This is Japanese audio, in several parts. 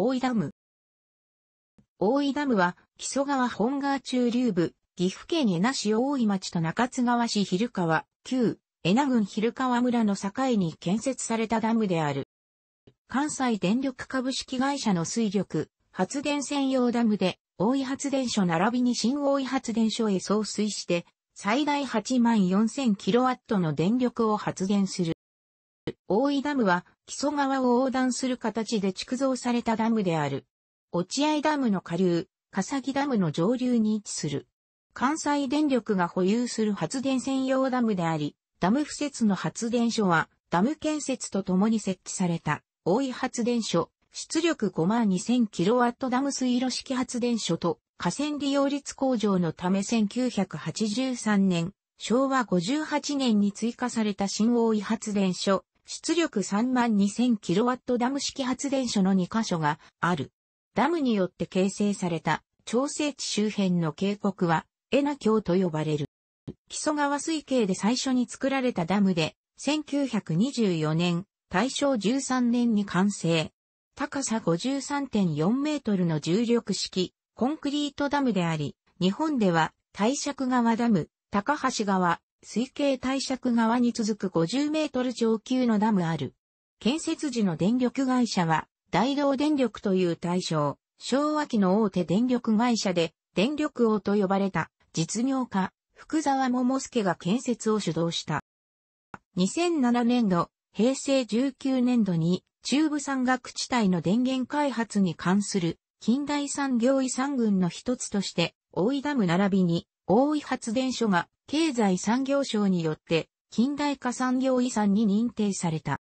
大井ダム。大井ダムは、木曽川本川中流部、岐阜県恵那市大井町と中津川市蛭川、旧、恵那郡蛭川村の境に建設されたダムである。関西電力株式会社の水力、発電専用ダムで、大井発電所並びに新大井発電所へ送水して、最大8万4 0 0 0ットの電力を発電する。大井ダムは、木曽川を横断する形で築造されたダムである。落合ダムの下流、笠木ダムの上流に位置する。関西電力が保有する発電専用ダムであり、ダム敷設の発電所は、ダム建設とともに設置された、大井発電所、出力5万 2000kW ダム水路式発電所と、河川利用率向上のため1983年、昭和58年に追加された新大井発電所、出力3万2 0 0 0ットダム式発電所の2カ所がある。ダムによって形成された調整地周辺の渓谷は、エナ峡と呼ばれる。木曽川水系で最初に作られたダムで、1924年、大正13年に完成。高さ53.4メートルの重力式、コンクリートダムであり、日本では、大尺川ダム、高橋川、水系帝釈側に続く50メートル上級のダムある。建設時の電力会社は、大道電力という対象、昭和期の大手電力会社で、電力王と呼ばれた実業家、福沢桃介が建設を主導した。2007年度、平成19年度に、中部山岳地帯の電源開発に関する近代産業遺産群の一つとして、大井ダム並びに大井発電所が経済産業省によって近代化産業遺産に認定された。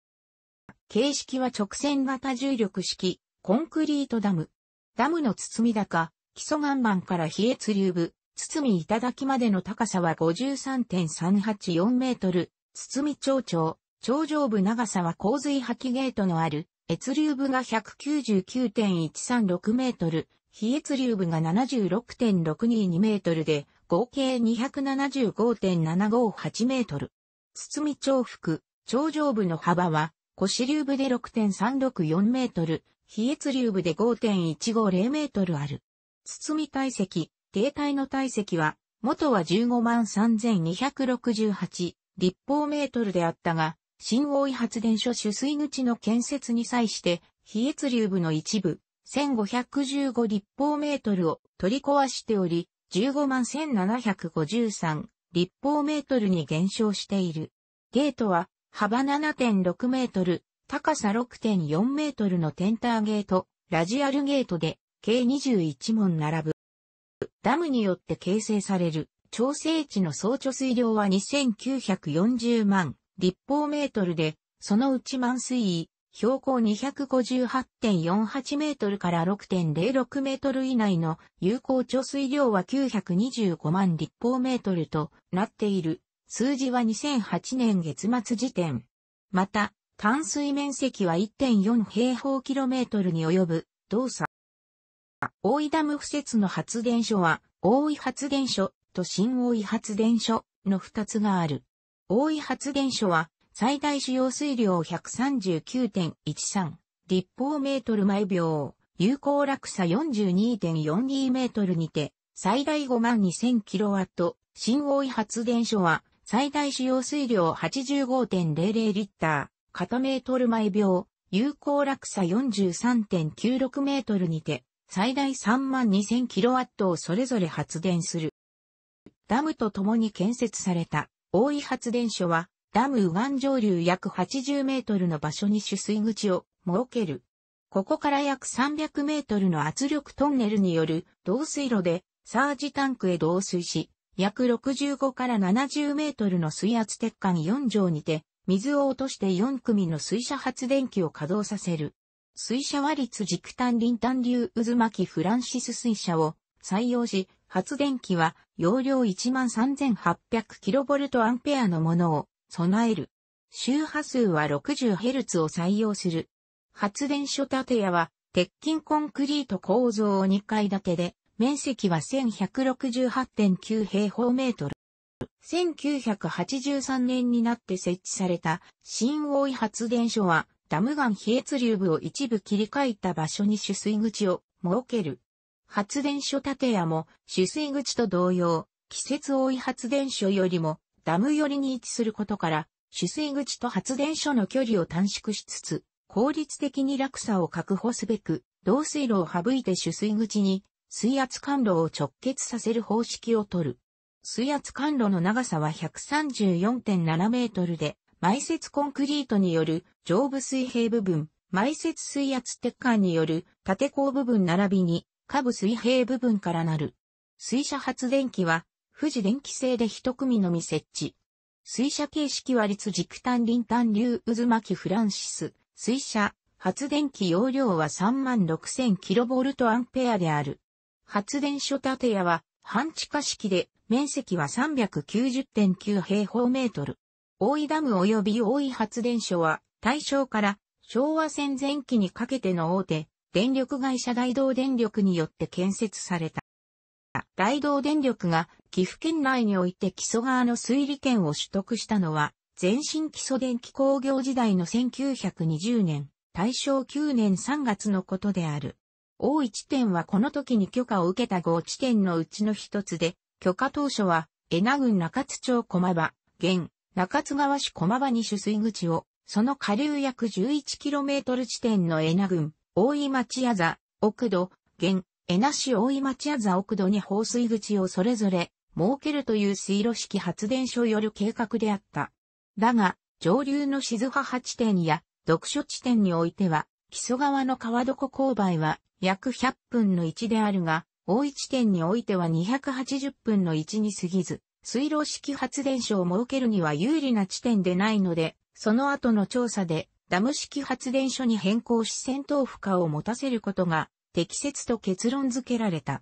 形式は直線型重力式、コンクリートダム。ダムの包み高、基礎岩盤から比越流部、包み頂までの高さは53.384メートル、包み頂頂、頂上部長さは洪水破棄ゲートのある、越流部が199.136メートル、非越流部が76.622メートルで、合計275.758メートル。堤重幅、頂上部の幅は、腰流部で6.364メートル、比越流部で5.150メートルある。み体積、停滞の体積は、元は15万3268立方メートルであったが、新大井発電所取水口の建設に際して、比越流部の一部、1515立方メートルを取り壊しており、15万1753立方メートルに減少している。ゲートは幅7.6メートル、高さ6.4メートルのテンターゲート、ラジアルゲートで計21門並ぶ。ダムによって形成される調整値の総貯水量は2940万立方メートルで、そのうち満水位標高258.48メートルから6.06メートル以内の有効貯水量は925万立方メートルとなっている。数字は2008年月末時点。また、淡水面積は1.4平方キロメートルに及ぶ動作。大井ダム付設の発電所は、大井発電所と新大井発電所の2つがある。大井発電所は、最大使用水量139.13立方メートル毎秒、有効落差42.42メートルにて、最大5万2000キロワット、新大井発電所は、最大使用水量85.00リッター、片メートル毎秒、有効落差43.96メートルにて、最大3万2000キロワットをそれぞれ発電する。ダムと共に建設された大井発電所は、ダム右岸上流約80メートルの場所に取水口を設ける。ここから約300メートルの圧力トンネルによる導水路でサージタンクへ導水し、約65から70メートルの水圧鉄管4畳にて、水を落として4組の水車発電機を稼働させる。水車は立軸単輪単流渦巻きフランシス水車を採用し、発電機は容量1 3 8 0 0ルトアンペアのものを備える。周波数は 60Hz を採用する。発電所建屋は鉄筋コンクリート構造を2階建てで、面積は1168.9平方メートル。1983年になって設置された新大井発電所はダム岩比越流部を一部切り替えた場所に取水口を設ける。発電所建屋も取水口と同様、季節大井発電所よりもダム寄りに位置することから、取水口と発電所の距離を短縮しつつ、効率的に落差を確保すべく、導水路を省いて取水口に水圧管路を直結させる方式を取る。水圧管路の長さは134.7メートルで、埋設コンクリートによる上部水平部分、埋設水圧鉄管による縦鋼部分並びに下部水平部分からなる。水車発電機は富士電気製で一組のみ設置。水車形式は立軸単輪単流渦巻きフランシス、水車、発電機容量は 36,000kV である。発電所建屋は半地下式で面積は390.9平方メートル。大井ダム及び大井発電所は大正から昭和戦前期にかけての大手電力会社大道電力によって建設された。大道電力が岐阜県内において基礎川の推理権を取得したのは、前身基礎電気工業時代の1920年、大正9年3月のことである。大1点はこの時に許可を受けた5地点のうちの一つで、許可当初は、江名郡中津町駒場、現、中津川市駒場に取水口を、その下流約 11km 地点の江名郡、大井町屋座、奥戸、現、江名市大井町屋座奥戸に放水口をそれぞれ、設けるという水路式発電所よる計画であった。だが、上流の静波地点や読書地点においては、木曽川の川床勾配は約100分の1であるが、大井地点においては280分の1に過ぎず、水路式発電所を設けるには有利な地点でないので、その後の調査でダム式発電所に変更し戦闘負荷を持たせることが適切と結論付けられた。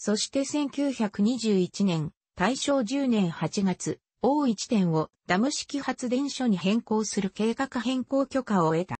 そして1921年、大正10年8月、大一点をダム式発電所に変更する計画変更許可を得た。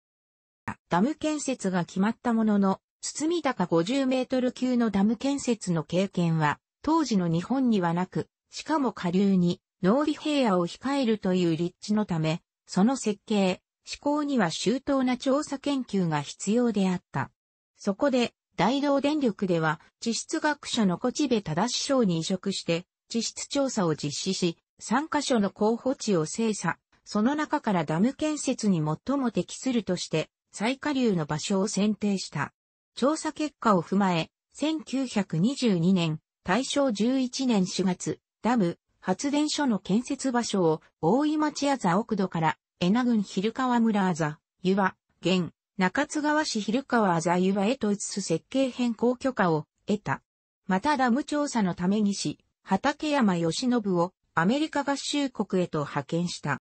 ダム建設が決まったものの、堤高50メートル級のダム建設の経験は、当時の日本にはなく、しかも下流に、農利平野を控えるという立地のため、その設計、施行には周到な調査研究が必要であった。そこで、大道電力では、地質学者の小地部忠賞に移植して、地質調査を実施し、3カ所の候補地を精査、その中からダム建設に最も適するとして、最下流の場所を選定した。調査結果を踏まえ、1922年、大正11年4月、ダム、発電所の建設場所を、大井町あざ奥戸から、江名郡昼川村あざ、湯葉、現、中津川市昼川あざゆわへと移す設計変更許可を得た。またダム調査のために市、畠山義信をアメリカ合衆国へと派遣した。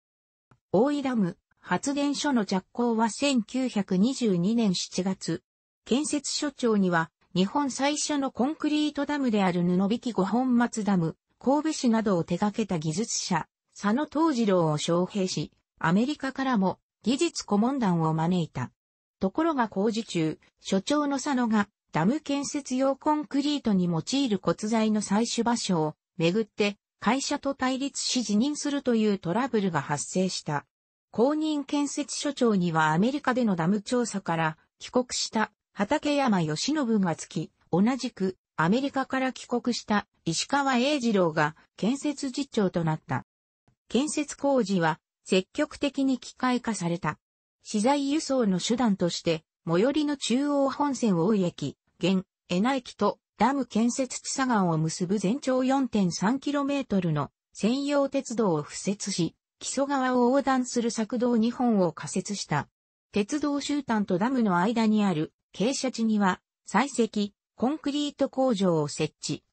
大井ダム発電所の着工は1922年7月。建設所長には日本最初のコンクリートダムである布引五本松ダム、神戸市などを手掛けた技術者、佐野東次郎を招聘し、アメリカからも技術顧問団を招いた。ところが工事中、所長の佐野がダム建設用コンクリートに用いる骨材の採取場所をめぐって会社と対立し辞任するというトラブルが発生した。公認建設所長にはアメリカでのダム調査から帰国した畠山義信がつき、同じくアメリカから帰国した石川英二郎が建設実長となった。建設工事は積極的に機械化された。資材輸送の手段として、最寄りの中央本線大井駅、現、江奈駅とダム建設地佐岸を結ぶ全長 4.3km の専用鉄道を敷設し、木曽川を横断する索道2本を仮設した。鉄道終端とダムの間にある傾斜地には、採石、コンクリート工場を設置。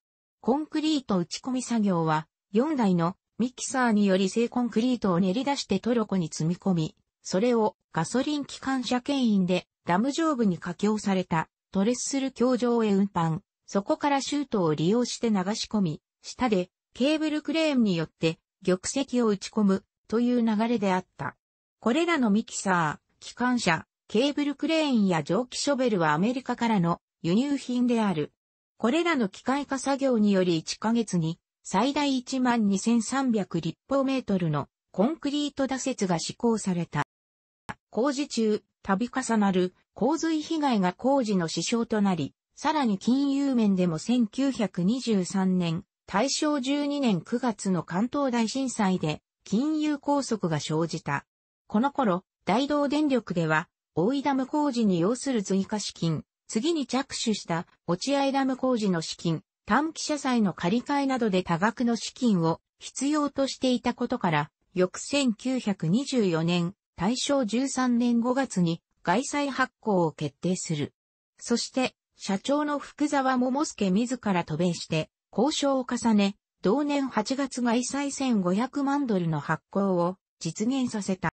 コンクリート打ち込み作業は、4台のミキサーにより正コンクリートを練り出してトロコに積み込み、それをガソリン機関車牽引でダム上部に架橋されたトレッスル橋上へ運搬、そこからシュートを利用して流し込み、下でケーブルクレーンによって玉石を打ち込むという流れであった。これらのミキサー、機関車、ケーブルクレーンや蒸気ショベルはアメリカからの輸入品である。これらの機械化作業により1ヶ月に最大12,300立方メートルのコンクリート打設が施行された。工事中、度重なる洪水被害が工事の支障となり、さらに金融面でも1923年、大正12年9月の関東大震災で金融拘束が生じた。この頃、大道電力では、大井ダム工事に要する追加資金、次に着手した落合ダム工事の資金、短期社債の借り換えなどで多額の資金を必要としていたことから、翌1924年、大正13年5月に外債発行を決定する。そして、社長の福沢桃介自ら渡米して、交渉を重ね、同年8月外債1500万ドルの発行を実現させた。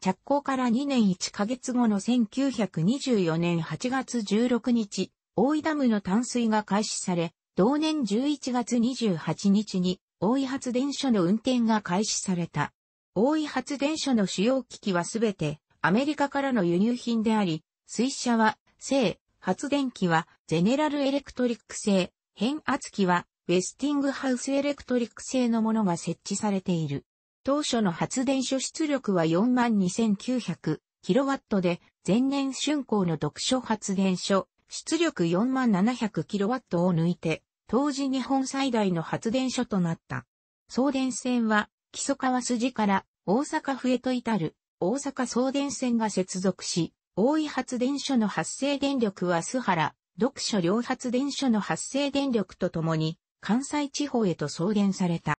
着工から2年1ヶ月後の1924年8月16日、大井ダムの淡水が開始され、同年11月28日に大井発電所の運転が開始された。大井発電所の主要機器はすべてアメリカからの輸入品であり、水車は、製、発電機は、ゼネラルエレクトリック製、変圧器は、ウェスティングハウスエレクトリック製のものが設置されている。当初の発電所出力は 42,900kW で、前年春光の読書発電所、出力 4700kW を抜いて、当時日本最大の発電所となった。送電線は木曽川筋から大阪府へと至る大阪送電線が接続し、大井発電所の発生電力は須原、読書両発電所の発生電力とともに関西地方へと送電された。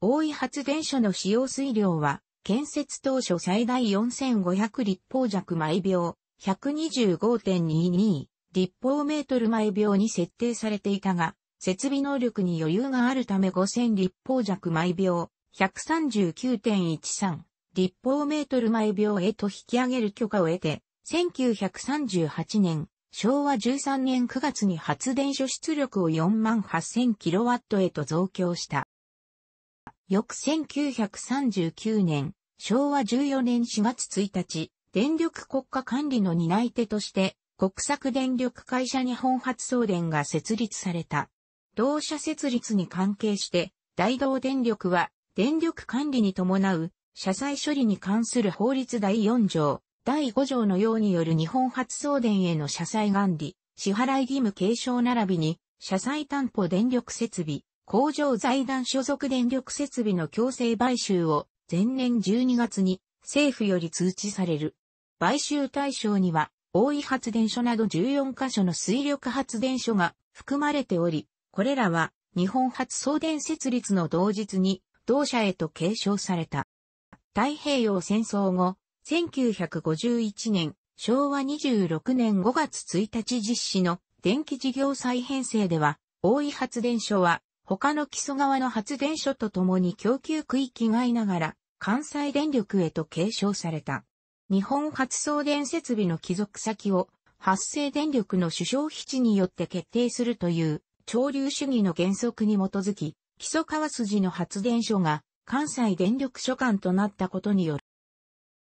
大井発電所の使用水量は建設当初最大4500立方弱毎秒125.22立方メートル毎秒に設定されていたが、設備能力に余裕があるため5000立方弱毎秒139.13立方メートル毎秒へと引き上げる許可を得て、1938年、昭和13年9月に発電所出力を4 8 0 0 0ットへと増強した。翌1939年、昭和14年4月1日、電力国家管理の担い手として、国策電力会社日本発送電が設立された。同社設立に関係して、大道電力は電力管理に伴う、社債処理に関する法律第4条、第5条のようによる日本発送電への社債管理、支払い義務継承並びに、社債担保電力設備、工場財団所属電力設備の強制買収を前年12月に政府より通知される。買収対象には、大井発電所など14カ所の水力発電所が含まれており、これらは日本発送電設立の同日に同社へと継承された。太平洋戦争後、1951年、昭和26年5月1日実施の電気事業再編成では、大井発電所は他の基礎側の発電所とともに供給区域外ながら関西電力へと継承された。日本発送電設備の帰属先を発生電力の主張基地によって決定するという潮流主義の原則に基づき、木曽川筋の発電所が関西電力所管となったことによ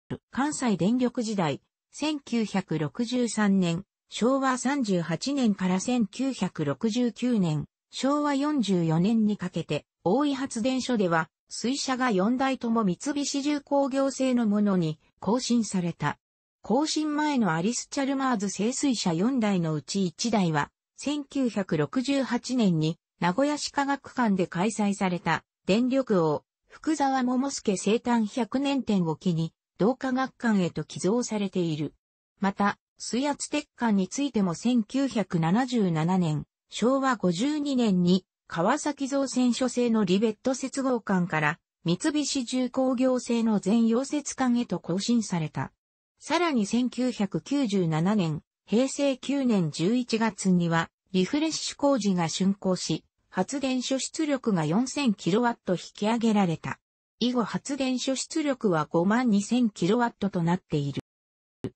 る。関西電力時代、1963年、昭和38年から1969年、昭和44年にかけて、大井発電所では、水車が4台とも三菱重工業製のものに更新された。更新前のアリス・チャルマーズ製水車4台のうち1台は、1968年に名古屋市科学館で開催された電力王福沢桃介生誕100年展を機に、同科学館へと寄贈されている。また、水圧鉄管についても1977年、昭和52年に川崎造船所製のリベット接合管から三菱重工業製の全溶接管へと更新された。さらに1997年、平成9年11月にはリフレッシュ工事が竣工し、発電所出力が 4000kW 引き上げられた。以後発電所出力は 52000kW となっている。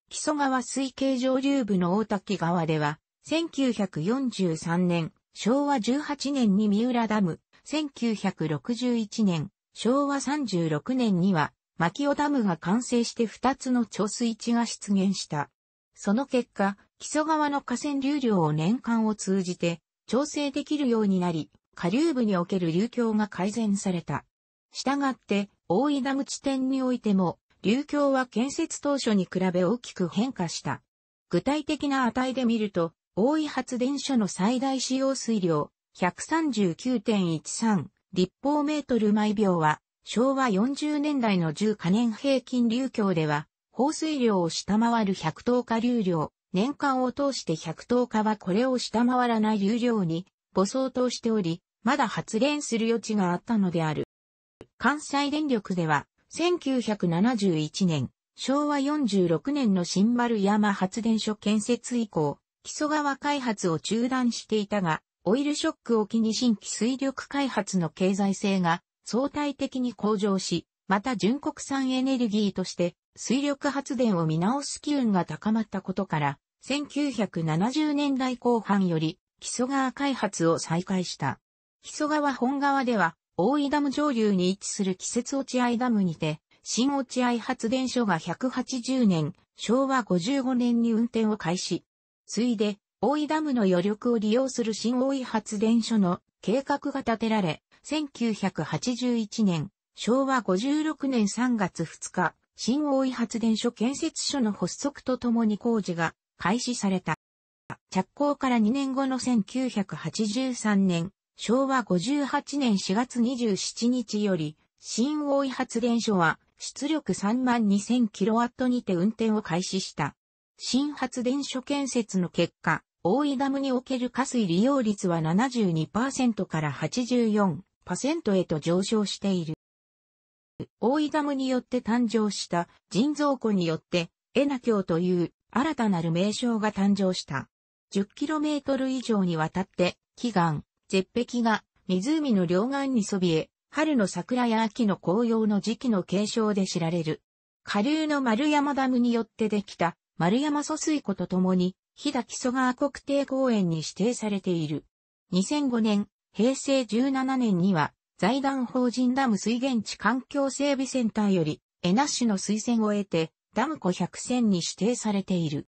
木曽川水系上流部の大滝川では、1943年、昭和18年に三浦ダム、1961年、昭和36年には、牧尾ダムが完成して2つの貯水池が出現した。その結果、木曽川の河川流量を年間を通じて調整できるようになり、下流部における流橋が改善された。したがって、大井ダム地点においても、流橋は建設当初に比べ大きく変化した。具体的な値で見ると、大井発電所の最大使用水量139.13立方メートル毎秒は、昭和40年代の10可燃平均流橋では、放水量を下回る100等下流量年間を通して100日はこれを下回らない有料に、母相としており、まだ発電する余地があったのである。関西電力では、1971年、昭和46年の新丸山発電所建設以降、木曽川開発を中断していたが、オイルショックを機に新規水力開発の経済性が相対的に向上し、また純国産エネルギーとして水力発電を見直す機運が高まったことから、1970年代後半より木曽川開発を再開した。木曽川本川では、大井ダム上流に位置する季節落合ダムにて、新落合発電所が180年、昭和55年に運転を開始。ついで、大井ダムの余力を利用する新大井発電所の計画が立てられ、1981年、昭和56年3月2日、新大井発電所建設所の発足とともに工事が開始された。着工から2年後の1983年、昭和58年4月27日より、新大井発電所は出力3万 2000kW にて運転を開始した。新発電所建設の結果、大井ダムにおける下水利用率は72%から84%へと上昇している。大井ダムによって誕生した人造湖によって、エナ橋という新たなる名称が誕生した。10km 以上にわたって、奇岩、絶壁が湖の両岸にそびえ、春の桜や秋の紅葉の時期の継承で知られる。下流の丸山ダムによってできた丸山疎水湖とともに、日田木曽川国定公園に指定されている。2005年、平成17年には、財団法人ダム水源地環境整備センターより、江那市の推薦を得て、ダム湖100選に指定されている。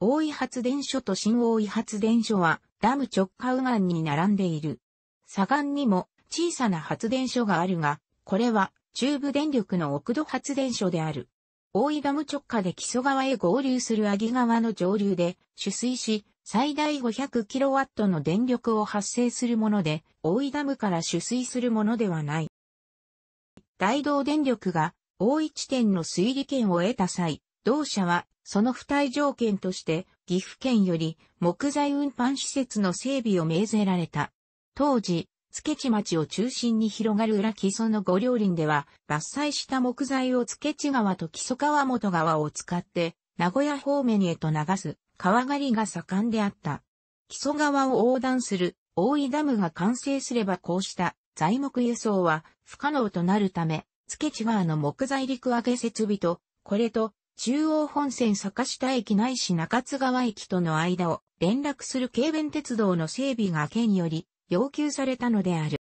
大井発電所と新大井発電所はダム直下右岸に並んでいる。左岸にも小さな発電所があるが、これは中部電力の奥戸発電所である。大井ダム直下で木曽川へ合流する阿木川の上流で取水し、最大 500kW の電力を発生するもので、大井ダムから取水するものではない。大道電力が大一点の推理権を得た際、同社はその付帯条件として岐阜県より木材運搬施設の整備を命ぜられた。当時、築地町を中心に広がる裏木曽の五両林では、伐採した木材を付地川と木曽川本川を使って、名古屋方面へと流す川狩りが盛んであった。木曽川を横断する大井ダムが完成すればこうした材木輸送は不可能となるため、付チワーの木材陸揚げ設備と、これと、中央本線坂下駅ないし中津川駅との間を連絡する軽便鉄道の整備が県により要求されたのである。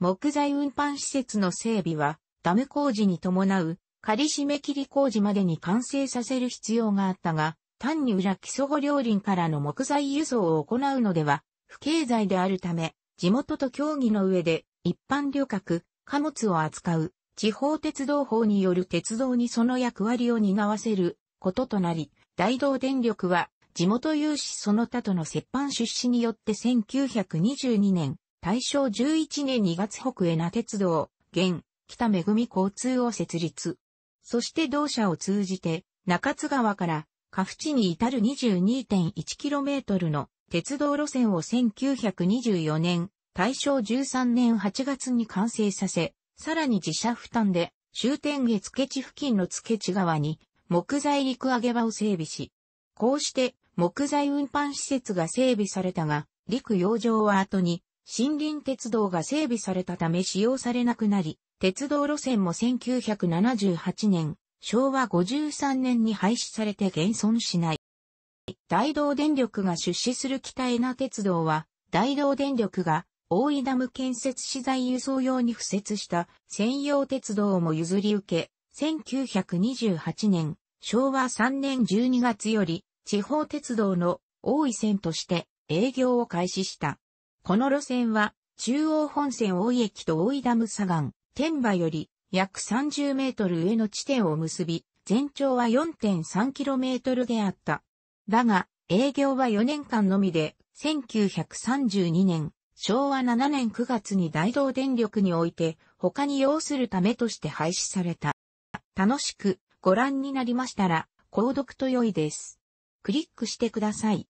木材運搬施設の整備はダム工事に伴う仮締め切り工事までに完成させる必要があったが、単に裏木曽保、両林からの木材輸送を行うのでは不経済であるため、地元と協議の上で一般旅客、貨物を扱う地方鉄道法による鉄道にその役割を担わせることとなり、大道電力は地元有志その他との折半出資によって1922年、大正11年2月北へな鉄道、現、北恵交通を設立。そして同社を通じて、中津川から、下府地に至る 22.1km の鉄道路線を1924年、大正13年8月に完成させ、さらに自社負担で終点下付地付近の付地側に木材陸揚げ場を整備し、こうして木材運搬施設が整備されたが、陸洋上は後に森林鉄道が整備されたため使用されなくなり、鉄道路線も1978年、昭和53年に廃止されて現存しない。大道電力が出資する北江鉄道は、大道電力が大井ダム建設資材輸送用に付設した専用鉄道も譲り受け、1928年、昭和3年12月より、地方鉄道の大井線として営業を開始した。この路線は、中央本線大井駅と大井ダム左岸、天馬より約30メートル上の地点を結び、全長は4 3トルであった。だが、営業は4年間のみで、1932年、昭和7年9月に大同電力において他に要するためとして廃止された。楽しくご覧になりましたら、購読と良いです。クリックしてください。